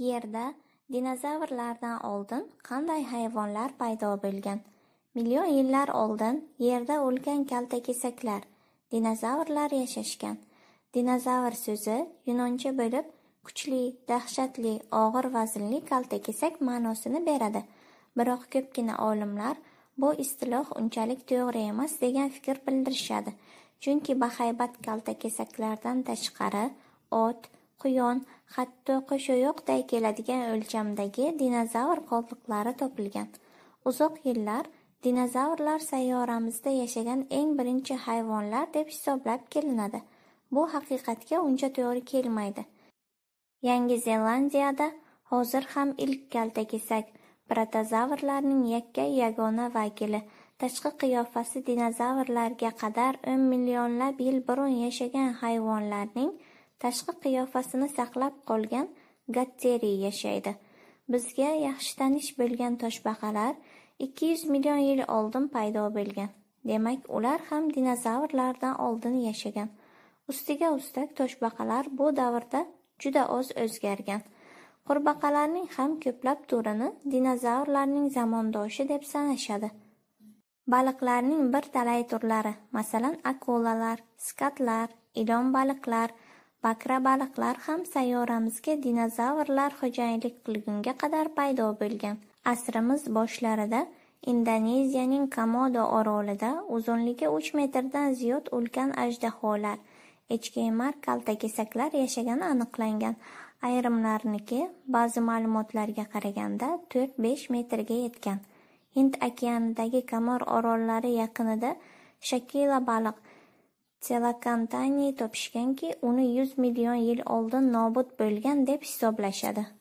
Yerda dinozavrlardan oldin qanday hayvonlar paydo bo'lgan? Million yillar oldin Yerda o'lgan kaltakesaklar, dinozavrlar yashashgan. Dinozavr so'zi yunoncha bo'lib, kuchli, dahshatli, og'ir vaznli kaltakesak ma'nosini beradi. Biroq ko'pgina olimlar bu istiloh unchalik to'g'ri emas degan fikr bildirishadi. Chunki bahaybat kaltakesaklardan tashqari ot, quyon, hatto qoshoyoqday keladigan o'lchamdagi dinozavr qoldiqlari topilgan. Uzoq yillar dinozavrlar sayyoramizda yashagan eng birinchi hayvonlar deb hisoblab kelinadi. Bu haqiqatga uncha to'g'ri kelmaydi. Yangi Zelandiyada hozir ham ilk kaltakesak protozavrlarning yakka yagona vakili tashqi qiyofasi dinozavrlarga qadar 10 millionlab yil burun yashagan hayvonlarning tashqi qiyofasini saqlab qolgan Gatteri yashaydi. Bizga yaxshi tanish bo'lgan toshbaqalar 200 million yil oldin paydo bo'lgan. Demak, ular ham dinozavrlardan oldin yashagan. Ustiga ustak toshbaqalar bu davrda juda oz o'zgargan. Qurbaqalarning ham ko'plab turini dinozavrlarning zamondoshi deb sanashadi. Baliqlarning bir talay turlari, masalan, akulalar, skatlar, ilon baliqlar, baliqlar ham sayyoramizga dinozavrlar xo'jayinlik qilgunga qadar paydo bo'lgan. Asrimiz boshlarida Indoneziyaning Komodo orolida uzunligi 3 metrdan ziyod ulkan ajdaholar, echkemar kaltakesaklar yashagani aniqlangan. Ayrimlarniki ba'zi ma'lumotlarga qaraganda 4-5 metrga yetgan. Hind okeanidagi Kamor orollari yaqinida Shakila baliq Telakamtaniy topishganki, uni yuz million yil oldin nobud bo'lgan deb hisoblashadi.